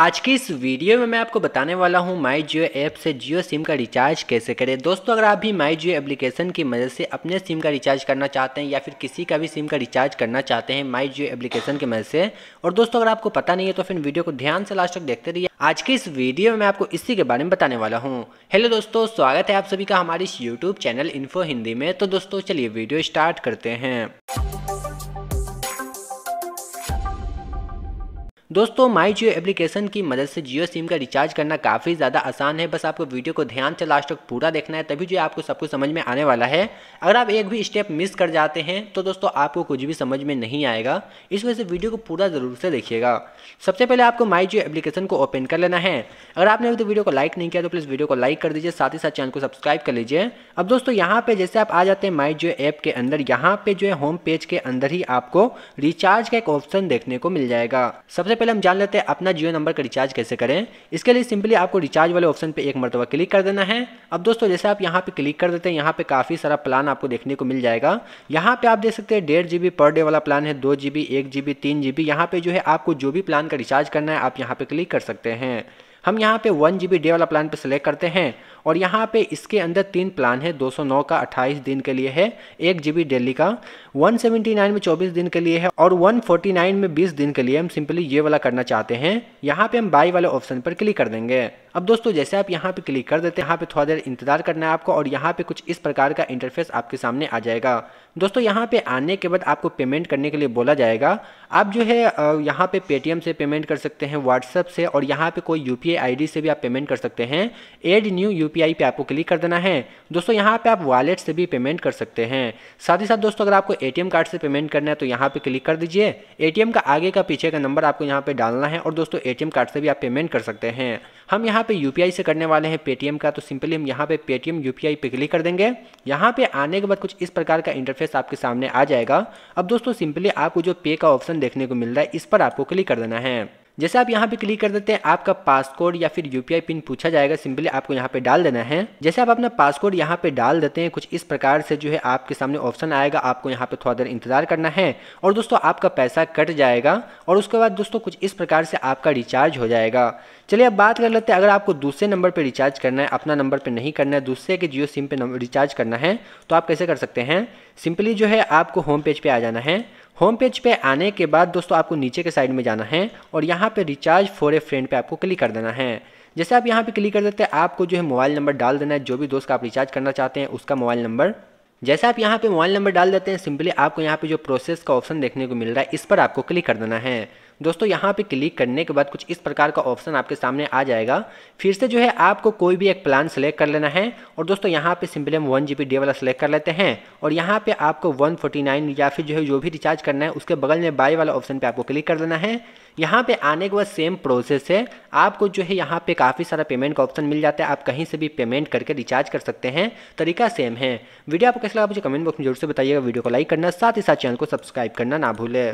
आज की इस वीडियो में मैं आपको बताने वाला हूं माई जियो ऐप से जियो सिम का रिचार्ज कैसे करें दोस्तों अगर आप भी माई जियो एप्लीकेशन की मदद से अपने सिम का रिचार्ज करना चाहते हैं या फिर किसी का भी सिम का रिचार्ज करना चाहते हैं माई जियो एप्लीकेशन की मदद से और दोस्तों अगर आपको पता नहीं है तो फिर वीडियो को ध्यान से लास्ट तक देखते रहिए आज की इस वीडियो में मैं आपको इसी के बारे में बताने वाला हूँ हेलो दोस्तों स्वागत है आप सभी का हमारे इस यूट्यूब चैनल इन्फो हिंदी में तो दोस्तों चलिए वीडियो स्टार्ट करते हैं दोस्तों माई जियो एप्लीकेशन की मदद से जियो सिम का रिचार्ज करना काफ़ी ज़्यादा आसान है बस आपको वीडियो को ध्यान से लास्ट तक पूरा देखना है तभी जो आपको सब कुछ समझ में आने वाला है अगर आप एक भी स्टेप मिस कर जाते हैं तो दोस्तों आपको कुछ भी समझ में नहीं आएगा इस वजह से वीडियो को पूरा ज़रूर से देखिएगा सबसे पहले आपको माई जियो एप्लीकेशन को ओपन कर लेना है अगर आपने अभी तो वीडियो को लाइक नहीं किया तो प्लीज़ वीडियो को लाइक कर दीजिए साथ ही साथ चैनल को सब्सक्राइब कर लीजिए अब दोस्तों यहाँ पर जैसे आप आ जाते हैं माई जियो ऐप के अंदर यहाँ पर जो है होम पेज के अंदर ही आपको रिचार्ज का एक ऑप्शन देखने को मिल जाएगा सबसे पहले हम जान लेते हैं अपना जियो नंबर का रिचार्ज कैसे करें इसके लिए सिंपली आपको रिचार्ज वाले ऑप्शन पे एक मरतबा क्लिक कर देना है अब दोस्तों जैसे आप यहाँ पे क्लिक कर देते हैं यहाँ पे काफ़ी सारा प्लान आपको देखने को मिल जाएगा यहाँ पे आप देख सकते हैं डेढ़ जी पर डे वाला प्लान है दो जी बी एक जी बी तीन जीबी यहाँ पे जो है आपको जो भी प्लान का रिचार्ज करना है आप यहाँ पे क्लिक कर सकते हैं हम यहाँ पे वन जीबी डे वाला प्लान पे सेलेक्ट करते हैं और यहाँ पे इसके अंदर तीन प्लान है 209 का 28 दिन के लिए है एक जी डेली का 179 में 24 दिन के लिए है और 149 में 20 दिन के लिए हम सिंपली ये वाला करना चाहते हैं यहाँ पे हम बाई वाले ऑप्शन पर क्लिक कर देंगे अब दोस्तों जैसे आप यहाँ पे क्लिक कर देते हैं यहाँ पे थोड़ा देर इंतजार करना है आपको और यहाँ पे कुछ इस प्रकार का इंटरफेस आपके सामने आ जाएगा दोस्तों यहाँ पे आने के बाद आपको पेमेंट करने के लिए बोला जाएगा आप जो है यहाँ पे पेटीएम से पेमेंट कर सकते हैं व्हाट्सएप से और यहाँ पे कोई यू पी से भी आप पेमेंट कर सकते हैं एड न्यू यू यूपीआई पे आपको क्लिक कर देना है दोस्तों यहाँ पे आप वॉलेट से भी पेमेंट कर सकते हैं साथ ही साथ दोस्तों अगर आपको एटीएम कार्ड से पेमेंट करना है तो यहाँ पे क्लिक कर दीजिए एटीएम का आगे का पीछे का नंबर आपको यहाँ पे डालना है और दोस्तों एटीएम कार्ड से भी आप पेमेंट कर सकते हैं हम यहाँ पे यूपीआई से करने वाले हैं पेटीएम का तो सिंपली हम यहाँ पे पेटीएम यूपीआई पे क्लिक कर देंगे यहाँ पे आने के बाद कुछ इस प्रकार का इंटरफेस आपके सामने आ जाएगा अब दोस्तों सिंपली आपको जो पे का ऑप्शन देखने को मिल रहा है इस पर आपको क्लिक कर देना है जैसे आप यहाँ पे क्लिक कर देते हैं आपका पासकोड या फिर यू पिन पूछा जाएगा सिंपली आपको यहाँ पे डाल देना है जैसे आप अपना पासकोड यहाँ पे डाल देते हैं कुछ इस प्रकार से जो है आपके सामने ऑप्शन आएगा आपको यहाँ पे थोड़ा देर इंतजार करना है और दोस्तों आपका पैसा कट जाएगा और उसके बाद दोस्तों कुछ इस प्रकार से आपका रिचार्ज हो जाएगा चलिए अब बात कर लेते हैं अगर आपको दूसरे नंबर पर रिचार्ज करना है अपना नंबर पर नहीं करना है दूसरे के जियो सिम पे रिचार्ज करना है तो आप कैसे कर सकते हैं सिंपली जो है आपको होम पेज पर आ जाना है होम पेज पे आने के बाद दोस्तों आपको नीचे के साइड में जाना है और यहाँ पे रिचार्ज फॉर ए फ्रेंड पे आपको क्लिक कर देना है जैसे आप यहाँ पे क्लिक कर देते हैं आपको जो है मोबाइल नंबर डाल देना है जो भी दोस्त का आप रिचार्ज करना चाहते हैं उसका मोबाइल नंबर जैसे आप यहाँ पे मोबाइल नंबर डाल देते हैं सिंपली आपको यहाँ पे जो प्रोसेस का ऑप्शन देखने को मिल रहा है इस पर आपको क्लिक कर देना है दोस्तों यहाँ पे क्लिक करने के बाद कुछ इस प्रकार का ऑप्शन आपके सामने आ जाएगा फिर से जो है आपको कोई भी एक प्लान सेलेक्ट कर लेना है और दोस्तों यहाँ पे सिंपली हम वन जी बी वाला सेलेक्ट कर लेते हैं और यहाँ पे आपको वन फोर्टी नाइन या फिर जो है जो भी रिचार्ज करना है उसके बगल में बाई वाला ऑप्शन पर आपको क्लिक कर देना है यहाँ पे आने के बाद सेम प्रोसेस है आपको जो है यहाँ पे काफ़ी सारा पेमेंट का ऑप्शन मिल जाता है आप कहीं से भी पेमेंट करके रिचार्ज कर सकते हैं तरीका सेम है वीडियो आपको कैसे लगा मुझे कमेंट बॉक्स में जरूर से बताइएगा वीडियो को लाइक करना साथ ही साथ चैनल को सब्सक्राइब करना ना भूले